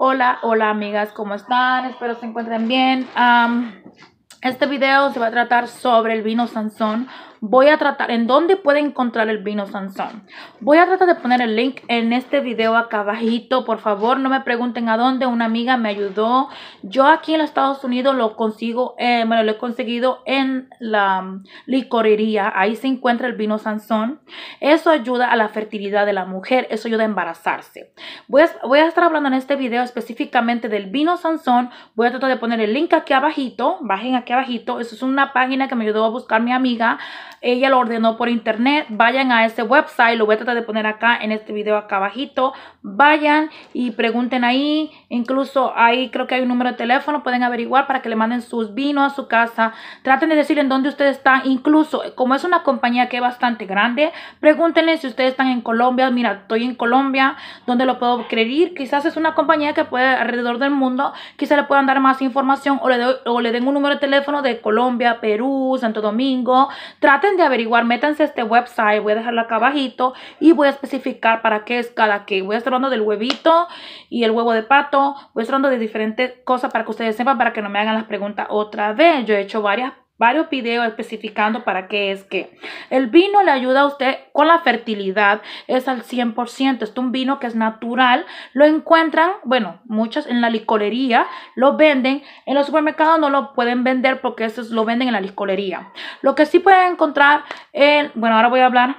Hola, hola amigas, ¿cómo están? Espero se encuentren bien. este video se va a tratar sobre el vino Sansón, voy a tratar, en dónde puede encontrar el vino Sansón. Voy a tratar de poner el link en este video acá abajito, por favor, no me pregunten a dónde, una amiga me ayudó. Yo aquí en los Estados Unidos lo consigo, me eh, bueno, lo he conseguido en la mm, licorería, ahí se encuentra el vino Sansón. Eso ayuda a la fertilidad de la mujer, eso ayuda a embarazarse. Voy a, estar hablando en este video específicamente del vino Sansón, voy a tratar de poner el link aquí abajito, bajen aquí abajito, eso es una página que me ayudó a buscar mi amiga, ella lo ordenó por internet. Vayan a ese website. Lo voy a tratar de poner acá en este video acá abajito. Vayan y pregunten ahí. Incluso ahí creo que hay un número de teléfono. Pueden averiguar para que le manden sus vinos a su casa. Traten de decirle en dónde ustedes están. Incluso como es una compañía que es bastante grande. Pregúntenle si ustedes están en Colombia. Mira, estoy en Colombia. ¿Dónde lo puedo creer, Quizás es una compañía que puede alrededor del mundo. Quizás le puedan dar más información o le, o le den un número de teléfono de Colombia, Perú, Santo Domingo. Traten de averiguar, métanse a este website, voy a dejarlo acá abajito y voy a especificar para qué es cada que. Voy a estar hablando del huevito y el huevo de pato, voy a estar hablando de diferentes cosas para que ustedes sepan, para que no me hagan las preguntas otra vez. Yo he hecho varias varios videos especificando para qué es que el vino le ayuda a usted con la fertilidad es al 100% es un vino que es natural lo encuentran bueno muchas en la licolería lo venden en los supermercados no lo pueden vender porque eso lo venden en la licolería. lo que sí pueden encontrar en bueno ahora voy a hablar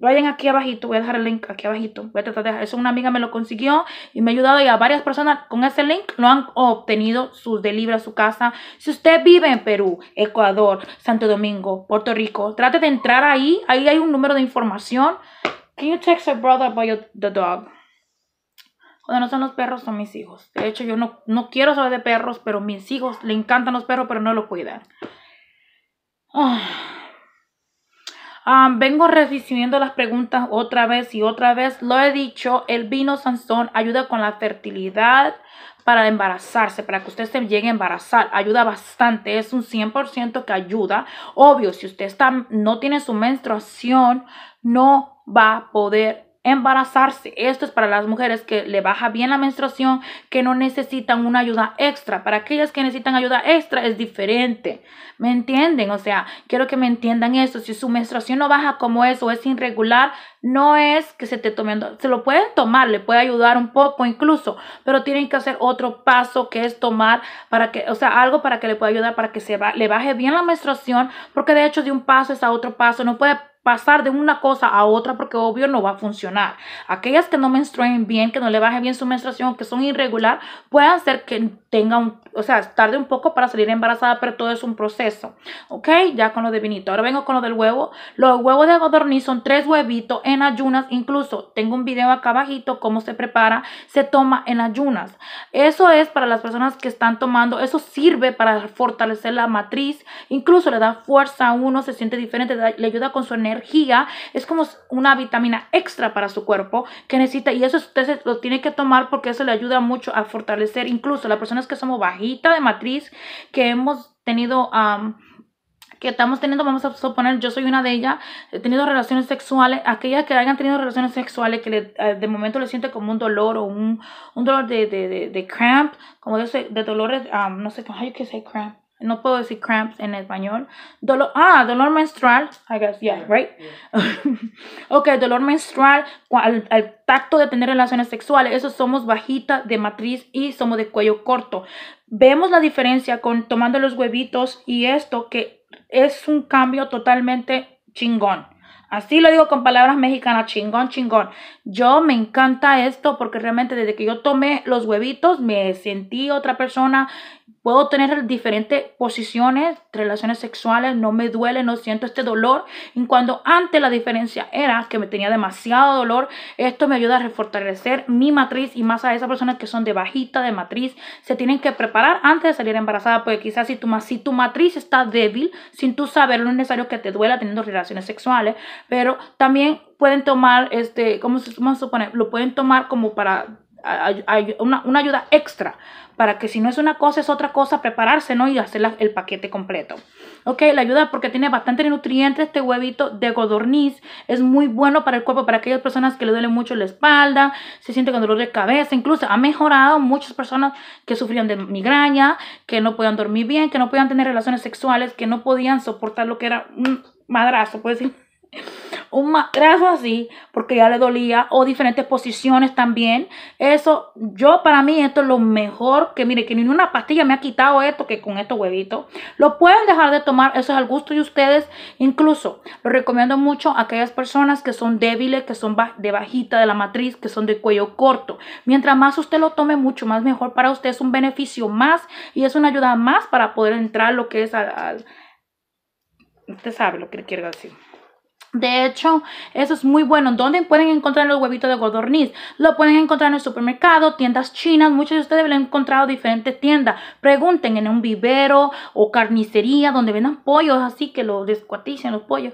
vayan aquí abajito, voy a dejar el link aquí abajito. Voy a tratar de dejar. Eso una amiga me lo consiguió y me ha ayudado y a varias personas con ese link lo han obtenido sus libre a su casa. Si usted vive en Perú, Ecuador, Santo Domingo, Puerto Rico, trate de entrar ahí. Ahí hay un número de información. Can you text your brother by the dog? Cuando no son los perros, son mis hijos. De hecho, yo no, no quiero saber de perros, pero mis hijos le encantan los perros, pero no lo cuidan. Oh vengo recibiendo las preguntas otra vez y otra vez. Lo he dicho, el vino Sansón ayuda con la fertilidad para embarazarse, para que usted se llegue a embarazar. Ayuda bastante, es un 100% que ayuda. Obvio, si usted está, no tiene su menstruación, no va a poder embarazarse. Esto es para las mujeres que le baja bien la menstruación, que no necesitan una ayuda extra. Para aquellas que necesitan ayuda extra es diferente. ¿Me entienden? O sea, quiero que me entiendan eso. Si su menstruación no baja como eso o es irregular, no es que se te tome se lo pueden tomar, le puede ayudar un poco incluso, pero tienen que hacer otro paso que es tomar para que, o sea, algo para que le pueda ayudar para que se va, le baje bien la menstruación, porque de hecho de un paso es a otro paso, no puede pasar de una cosa a otra porque obvio no va a funcionar. Aquellas que no menstruen bien, que no le baje bien su menstruación, que son irregular, pueden ser que tenga un, o sea, tarde un poco para salir embarazada, pero todo es un proceso. ¿Ok? Ya con lo de vinito. Ahora vengo con lo del huevo. Los huevos de codorniz son tres huevitos en ayunas. Incluso tengo un video acá abajito cómo se prepara, se toma en ayunas. Eso es para las personas que están tomando. Eso sirve para fortalecer la matriz. Incluso le da fuerza a uno, se siente diferente, le ayuda con su energía energía, es como una vitamina extra para su cuerpo que necesita y eso usted lo tiene que tomar porque eso le ayuda mucho a fortalecer incluso las personas que somos bajita de matriz, que hemos tenido... que estamos teniendo, vamos a suponer, yo soy una de ellas, he tenido relaciones sexuales, aquellas que hayan tenido relaciones sexuales que eh, de momento le siente como un dolor o un, un dolor de, cramp, como de, de dolores, no sé, ¿cómo se cramp, no puedo decir cramps en español. Dolor, ah, dolor menstrual. I guess, yeah, right? dolor menstrual al, al, tacto de tener relaciones sexuales. Eso somos bajita de matriz y somos de cuello corto. Vemos la diferencia con tomando los huevitos y esto que es un cambio totalmente chingón. Así lo digo con palabras mexicanas, chingón, chingón. Yo me encanta esto porque realmente desde que yo tomé los huevitos me sentí otra persona. Puedo tener diferentes posiciones, relaciones sexuales, no me duele, no siento este dolor. En cuando antes la diferencia era que me tenía demasiado dolor, esto me ayuda a refortalecer mi matriz y más a esas personas que son de bajita de matriz, se tienen que preparar antes de salir embarazada, porque quizás si tu, si tu matriz está débil, sin tú saberlo, no es necesario que te duela teniendo relaciones sexuales, pero también pueden tomar, este, ¿cómo se, supone? Lo pueden tomar como para una, ayuda extra para que si no es una cosa es otra cosa prepararse no y hacer el paquete completo ok la ayuda porque tiene bastante nutrientes este huevito de godorniz es muy bueno para el cuerpo para aquellas personas que le duele mucho la espalda se siente con dolor de cabeza incluso ha mejorado muchas personas que sufrían de migraña que no podían dormir bien que no podían tener relaciones sexuales que no podían soportar lo que era un madrazo puedes decir un matrazo así, porque ya le dolía, o diferentes posiciones también. Eso, yo para mí esto es lo mejor, que mire, que ni una pastilla me ha quitado esto, que con estos huevitos. Lo pueden dejar de tomar, eso es al gusto de ustedes. Incluso, lo recomiendo mucho a aquellas personas que son débiles, que son de bajita de la matriz, que son de cuello corto. Mientras más usted lo tome, mucho más mejor para usted, es un beneficio más y es una ayuda más para poder entrar lo que es al... usted sabe lo que quiere decir. De hecho, eso es muy bueno. ¿Dónde pueden encontrar los huevitos de godorniz? Lo pueden encontrar en el supermercado, tiendas chinas. Muchos de ustedes lo han encontrado en diferentes tiendas. Pregunten en un vivero o carnicería donde vendan pollos, así que lo descuaticen los pollos.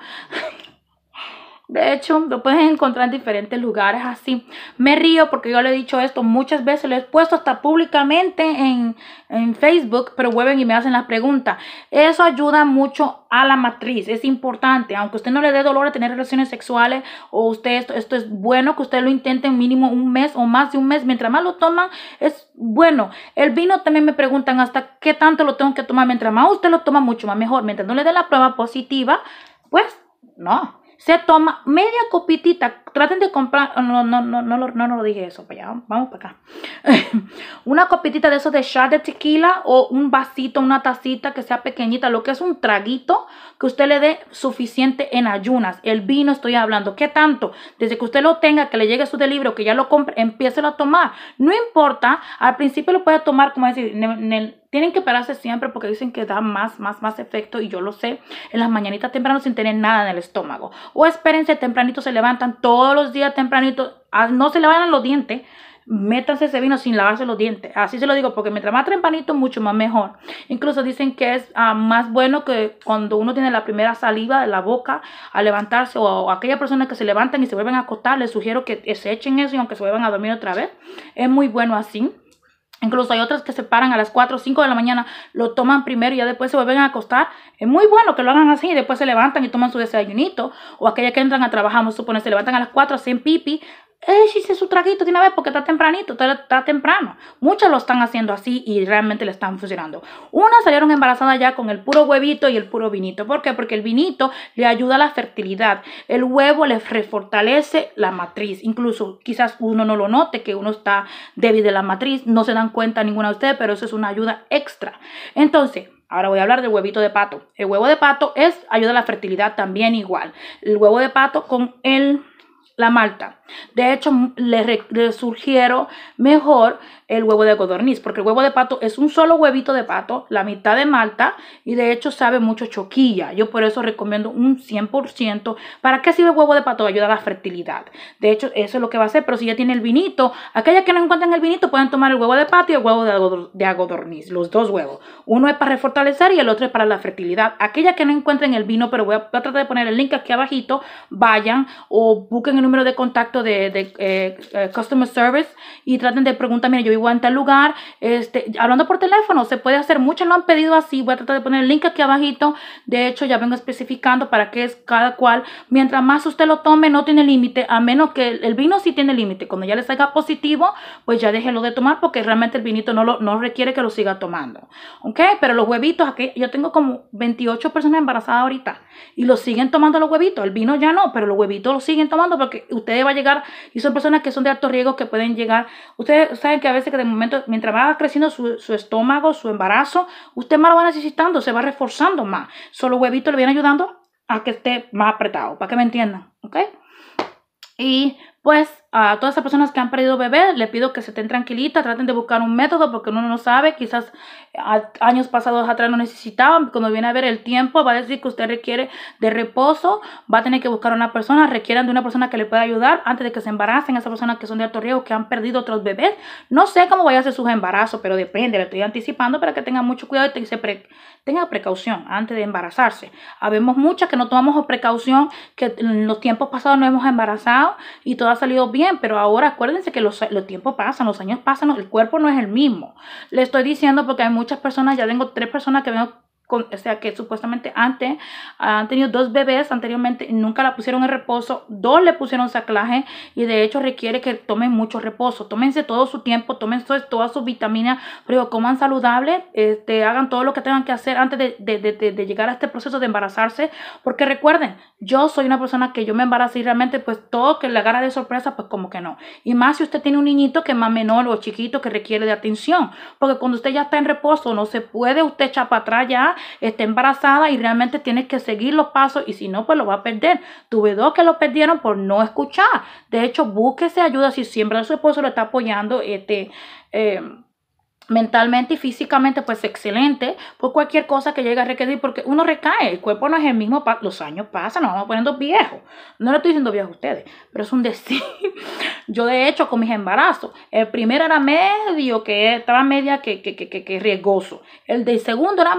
De hecho, lo pueden encontrar en diferentes lugares así. Me río porque yo le he dicho esto muchas veces, le he puesto hasta públicamente en, Facebook, pero vuelven y me hacen la pregunta. Eso ayuda mucho a la matriz, es importante. Aunque usted no le dé dolor a tener relaciones sexuales o usted esto, esto es bueno que usted lo intente mínimo un mes o más de un mes. Mientras más lo toman, es bueno. El vino también me preguntan hasta qué tanto lo tengo que tomar. Mientras más usted lo toma, mucho más mejor. Mientras no le dé la prueba positiva, pues no se toma media copitita. Traten de comprar. No, no, no, no, no, no, lo dije eso. Pues vamos para acá. una copitita de esos de shot de tequila o un vasito, una tacita que sea pequeñita. Lo que es un traguito que usted le dé suficiente en ayunas. El vino estoy hablando. ¿Qué tanto? Desde que usted lo tenga, que le llegue su delibro, que ya lo compre, empiece a tomar. No importa. Al principio lo puede tomar como decir. En el, tienen que pararse siempre porque dicen que da más, más, más efecto y yo lo sé en las mañanitas temprano sin tener nada en el estómago. O espérense tempranito, se levantan todos los días tempranito, ah, no se le los dientes métanse ese vino sin lavarse los dientes. Así se lo digo, porque mientras más tempranito mucho más mejor. Incluso dicen que es ah, más bueno que cuando uno tiene la primera saliva de la boca a levantarse, o, o aquellas personas que se levantan y se vuelven a acostar, les sugiero que se echen eso y aunque se vuelvan a dormir otra vez. Es muy bueno así. Incluso hay otras que se paran a las 4 o 5 de la mañana, lo toman primero y ya después se vuelven a acostar. Es muy bueno que lo hagan así y después se levantan y toman su desayunito. O aquellas que entran a trabajar, vamos a se levantan a las 4, hacen pipi, échese eh, su traguito de una vez porque está tempranito, está, temprano. Muchas lo están haciendo así y realmente le están funcionando. Unas salieron embarazadas ya con el puro huevito y el puro vinito. ¿Por qué? Porque el vinito le ayuda a la fertilidad. El huevo le refortalece la matriz. Incluso quizás uno no lo note, que uno está débil de la matriz. No se dan cuenta ninguna de ustedes, pero eso es una ayuda extra. Entonces, Ahora voy a hablar del huevito de pato. El huevo de pato es ayuda a la fertilidad también igual. El huevo de pato con el la malta. De hecho, le, sugiero mejor el huevo de codorniz, porque el huevo de pato es un solo huevito de pato, la mitad de malta, y de hecho sabe mucho choquilla. Yo por eso recomiendo un 100%. ¿Para qué sirve el huevo de pato? Ayuda a la fertilidad. De hecho, eso es lo que va a hacer, pero si ya tiene el vinito, aquellas que no encuentran el vinito pueden tomar el huevo de pato y el huevo de agodorniz, los dos huevos. Uno es para refortalecer y el otro es para la fertilidad. Aquellas que no encuentren el vino, pero voy a, tratar de poner el link aquí abajito, vayan o busquen en número de contacto de, eh, eh, Customer Service y traten de preguntar, mira, yo vivo en tal lugar, este, hablando por teléfono, se puede hacer, muchos lo han pedido así, voy a tratar de poner el link aquí abajito, de hecho ya vengo especificando para qué es cada cual, mientras más usted lo tome no tiene límite, a menos que el, vino sí tiene límite, cuando ya le salga positivo, pues ya déjelo de tomar porque realmente el vinito no, lo, no requiere que lo siga tomando, ¿ok? Pero los huevitos, aquí yo tengo como 28 personas embarazadas ahorita y lo siguen tomando los huevitos, el vino ya no, pero los huevitos lo siguen tomando porque ustedes va a llegar y son personas que son de alto riesgo que pueden llegar. Ustedes saben que a veces que de momento, mientras va creciendo su, estómago, su embarazo, usted más lo va necesitando, se va reforzando más. Solo huevitos le vienen ayudando a que esté más apretado, para que me entiendan, ¿ok? Y pues a todas esas personas que han perdido bebés, les pido que se estén tranquilitas, traten de buscar un método porque uno no sabe, quizás años pasados atrás no necesitaban, cuando viene a ver el tiempo va a decir que usted requiere de reposo, va a tener que buscar a una persona, requieran de una persona que le pueda ayudar antes de que se embaracen, esas personas que son de alto riesgo, que han perdido otros bebés, no sé cómo vaya a ser sus embarazos, pero depende, le estoy anticipando para que tengan mucho cuidado y se precaución antes de embarazarse. Habemos muchas que no tomamos precaución, que en los tiempos pasados no hemos embarazado y todo ha salido bien pero ahora acuérdense que los, tiempos pasan, los años pasan, el cuerpo no es el mismo. Le estoy diciendo porque hay muchas personas, ya tengo tres personas que veo o sea, que supuestamente antes han tenido dos bebés anteriormente y nunca la pusieron en reposo, dos le pusieron saclaje y de hecho requiere que tomen mucho reposo, tómense todo su tiempo, tomen todas sus vitaminas, pero coman saludable, este, hagan todo lo que tengan que hacer antes de, llegar a este proceso de embarazarse, porque recuerden, yo soy una persona que yo me embaracé y realmente pues todo que le agarra de sorpresa, pues como que no, y más si usted tiene un niñito que es más menor o chiquito que requiere de atención, porque cuando usted ya está en reposo, no se puede usted echar para atrás ya, está embarazada y realmente tienes que seguir los pasos y si no, pues lo va a perder. Tuve dos que lo perdieron por no escuchar. De hecho, búsquese ayuda si siempre su esposo lo está apoyando. Este, eh, mentalmente y físicamente pues excelente por cualquier cosa que llegue a requerir porque uno recae, el cuerpo no es el mismo, los años pasan, nos vamos poniendo viejos, no le estoy diciendo viejos a ustedes, pero es un decir, yo de hecho con mis embarazos, el primero era medio que estaba media que, que, riesgoso, el del segundo era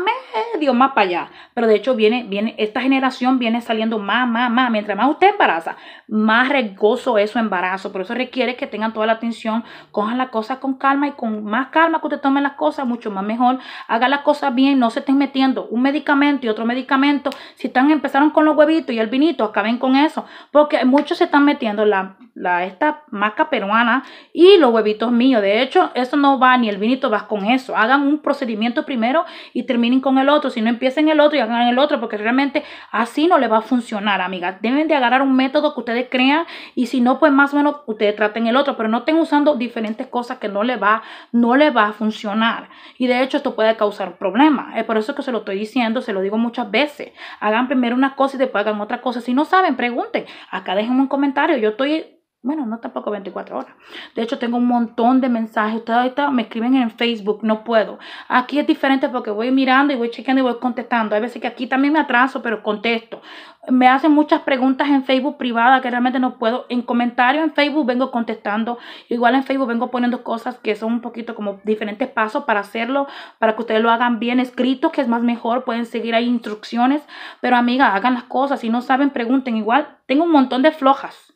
medio más para allá, pero de hecho viene, viene, esta generación viene saliendo más, más, más, mientras más usted embaraza, más riesgoso es su embarazo, por eso requiere que tengan toda la atención, cojan las cosas con calma y con más calma que usted tomen las cosas, mucho más mejor. Haga las cosas bien, no se estén metiendo un medicamento y otro medicamento. Si están, empezaron con los huevitos y el vinito, acaben con eso. Porque muchos se están metiendo la la esta marca peruana y los huevitos míos. De hecho, eso no va ni el vinito va con eso. Hagan un procedimiento primero y terminen con el otro. Si no empiecen el otro y hagan el otro, porque realmente así no le va a funcionar, amigas. Deben de agarrar un método que ustedes crean y si no, pues más o menos ustedes traten el otro, pero no estén usando diferentes cosas que no le va, no le va a funcionar. Y de hecho, esto puede causar problemas. Es por eso que se lo estoy diciendo, se lo digo muchas veces. Hagan primero una cosa y después hagan otra cosa. Si no saben, pregunten. Acá dejen un comentario. Yo estoy bueno, no tampoco 24 horas. De hecho, tengo un montón de mensajes. Ustedes ahorita me escriben en Facebook, no puedo. Aquí es diferente porque voy mirando y voy chequeando y voy contestando. Hay veces que aquí también me atraso, pero contesto. Me hacen muchas preguntas en Facebook privada que realmente no puedo. En comentarios en Facebook vengo contestando. Igual en Facebook vengo poniendo cosas que son un poquito como diferentes pasos para hacerlo, para que ustedes lo hagan bien escrito, que es más mejor. Pueden seguir ahí instrucciones. Pero amiga, hagan las cosas. Si no saben, pregunten. Igual tengo un montón de flojas.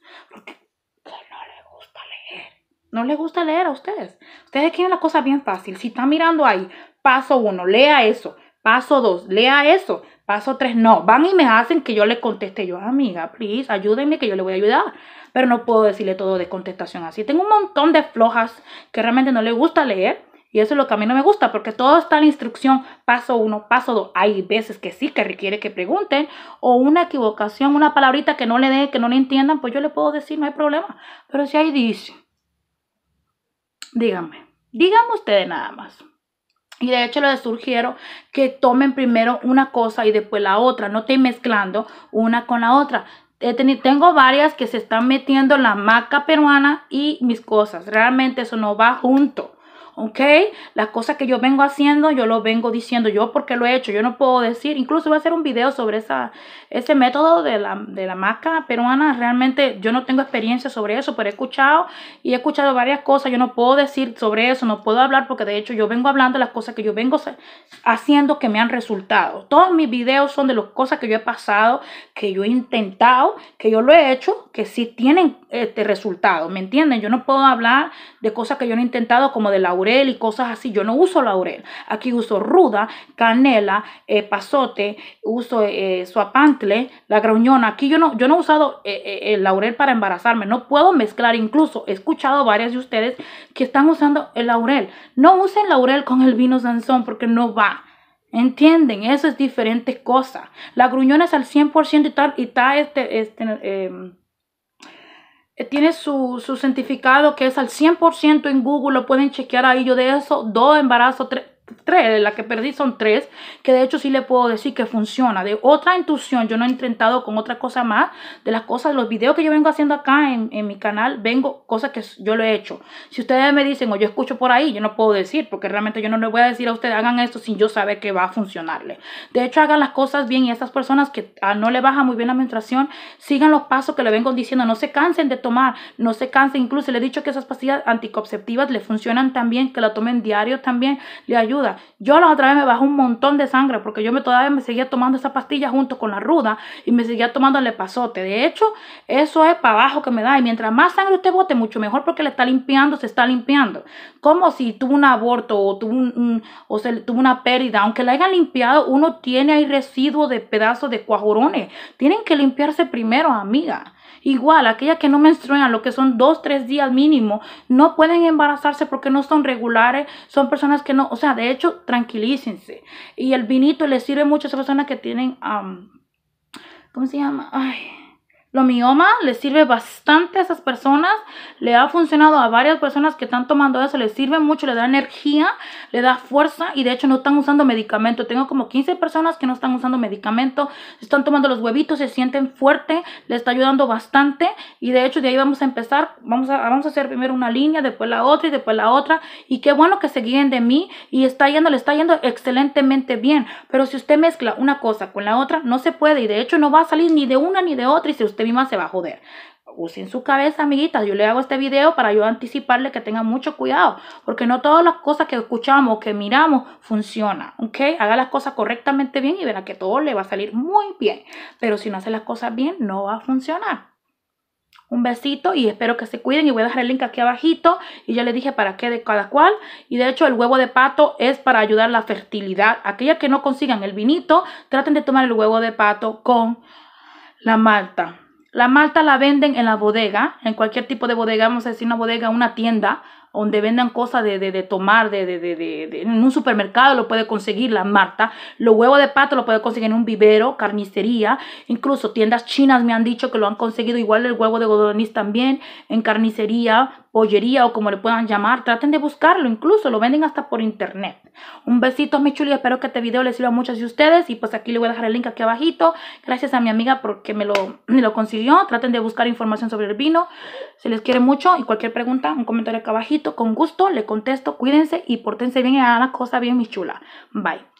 No les gusta leer a ustedes. Ustedes quieren la cosa bien fácil. Si está mirando ahí, paso uno, lea eso. Paso dos, lea eso. Paso tres, no. Van y me hacen que yo le conteste yo, amiga, please, ayúdenme que yo le voy a ayudar. Pero no puedo decirle todo de contestación así. Tengo un montón de flojas que realmente no le gusta leer. Y eso es lo que a mí no me gusta, porque todo está en la instrucción, paso uno, paso dos. Hay veces que sí, que requiere que pregunten, o una equivocación, una palabrita que no le dé, que no le entiendan, pues yo le puedo decir, no hay problema. Pero si ahí dice, díganme, díganme ustedes nada más. Y de hecho les sugiero que tomen primero una cosa y después la otra, no estén mezclando una con la otra. Tengo varias que se están metiendo la maca peruana y mis cosas. Realmente eso no va junto. ¿ok? Las cosas que yo vengo haciendo, yo lo vengo diciendo yo porque lo he hecho, yo no puedo decir, incluso voy a hacer un video sobre esa, ese método de la, de peruana, realmente yo no tengo experiencia sobre eso, pero he escuchado y he escuchado varias cosas, yo no puedo decir sobre eso, no puedo hablar porque de hecho yo vengo hablando de las cosas que yo vengo haciendo que me han resultado. Todos mis videos son de las cosas que yo he pasado, que yo he intentado, que yo lo he hecho, que si tienen este resultado, ¿me entienden? Yo no puedo hablar de cosas que yo no he intentado como de la y cosas así. Yo no uso laurel. Aquí uso ruda, canela, eh, pasote, uso eh, suapantle, la gruñona. Aquí yo no, yo no he usado eh, eh, el laurel para embarazarme. No puedo mezclar. Incluso he escuchado varias de ustedes que están usando el laurel. No usen laurel con el vino Sansón porque no va. ¿Entienden? Eso es diferente cosa La gruñona es al 100% y tal, y está este, este em, eh, tiene su, su certificado que es al 100% en Google, lo pueden chequear ahí. Yo de eso, dos embarazos, tres, tres, la que perdí son tres, que de hecho sí le puedo decir que funciona. De otra intuición, yo no he intentado con otra cosa más, de las cosas, los videos que yo vengo haciendo acá en, mi canal, vengo cosas que yo lo he hecho. Si ustedes me dicen o yo escucho por ahí, yo no puedo decir, porque realmente yo no le voy a decir a ustedes, hagan esto sin yo saber que va a funcionarle. De hecho, hagan las cosas bien y estas personas que ah, no le baja muy bien la menstruación, sigan los pasos que le vengo diciendo, no se cansen de tomar, no se cansen, incluso le he dicho que esas pastillas anticonceptivas le funcionan también, que la tomen diario también, le ayuda yo la otra vez me bajó un montón de sangre porque yo me, todavía me seguía tomando esa pastilla junto con la ruda y me seguía tomando el epazote. De hecho, eso es para abajo que me da. Y mientras más sangre usted bote, mucho mejor porque le está limpiando, se está limpiando. Como si tuvo un aborto o tuvo, una pérdida, aunque la hayan limpiado, uno tiene ahí residuos de pedazos de cuajurones. Tienen que limpiarse primero, amiga. Igual, aquellas que no menstruan, lo que son dos, tres días mínimo, no pueden embarazarse porque no son regulares, son personas que no, o sea, de hecho, tranquilícense. Y el vinito les sirve mucho a esas personas que tienen, ¿cómo se llama? Ay lo mioma le sirve bastante a esas personas, le ha funcionado a varias personas que están tomando eso, le sirve mucho, le da energía, le da fuerza y de hecho no están usando medicamento. Tengo como 15 personas que no están usando medicamento, están tomando los huevitos, se sienten fuerte, le está ayudando bastante y de hecho de ahí vamos a empezar, vamos a, vamos a hacer primero una línea, después la otra y después la otra y qué bueno que se guíen de mí y está yendo, le está yendo excelentemente bien, pero si usted mezcla una cosa con la otra no se puede y de hecho no va a salir ni de una ni de otra y si usted misma se va a joder. Usen su cabeza, amiguitas. Yo le hago este video para yo anticiparle que tengan mucho cuidado, porque no todas las cosas que escuchamos, que miramos, funcionan. ¿Ok? Haga las cosas correctamente bien y verá que todo le va a salir muy bien. Pero si no hace las cosas bien, no va a funcionar. Un besito y espero que se cuiden y voy a dejar el link aquí abajito y ya les dije para qué de cada cual y de hecho el huevo de pato es para ayudar la fertilidad. Aquellas que no consigan el vinito, traten de tomar el huevo de pato con la malta. La malta la venden en la bodega, en cualquier tipo de bodega, vamos a decir una bodega, una tienda, donde vendan cosas de, de, tomar, de, de, en un supermercado lo puede conseguir la malta, los huevos de pato lo puede conseguir en un vivero, carnicería, incluso tiendas chinas me han dicho que lo han conseguido, igual el huevo de Godoniz también, en carnicería, pollería o como le puedan llamar, traten de buscarlo, incluso lo venden hasta por internet. Un besito, mi chuli, espero que este video les sirva a muchos de ustedes y pues aquí le voy a dejar el link aquí abajito. Gracias a mi amiga porque me lo, consiguió. Traten de buscar información sobre el vino. Se les quiere mucho y cualquier pregunta, un comentario acá abajito, con gusto le contesto. Cuídense y portense bien y hagan la cosa bien, mi chula. Bye.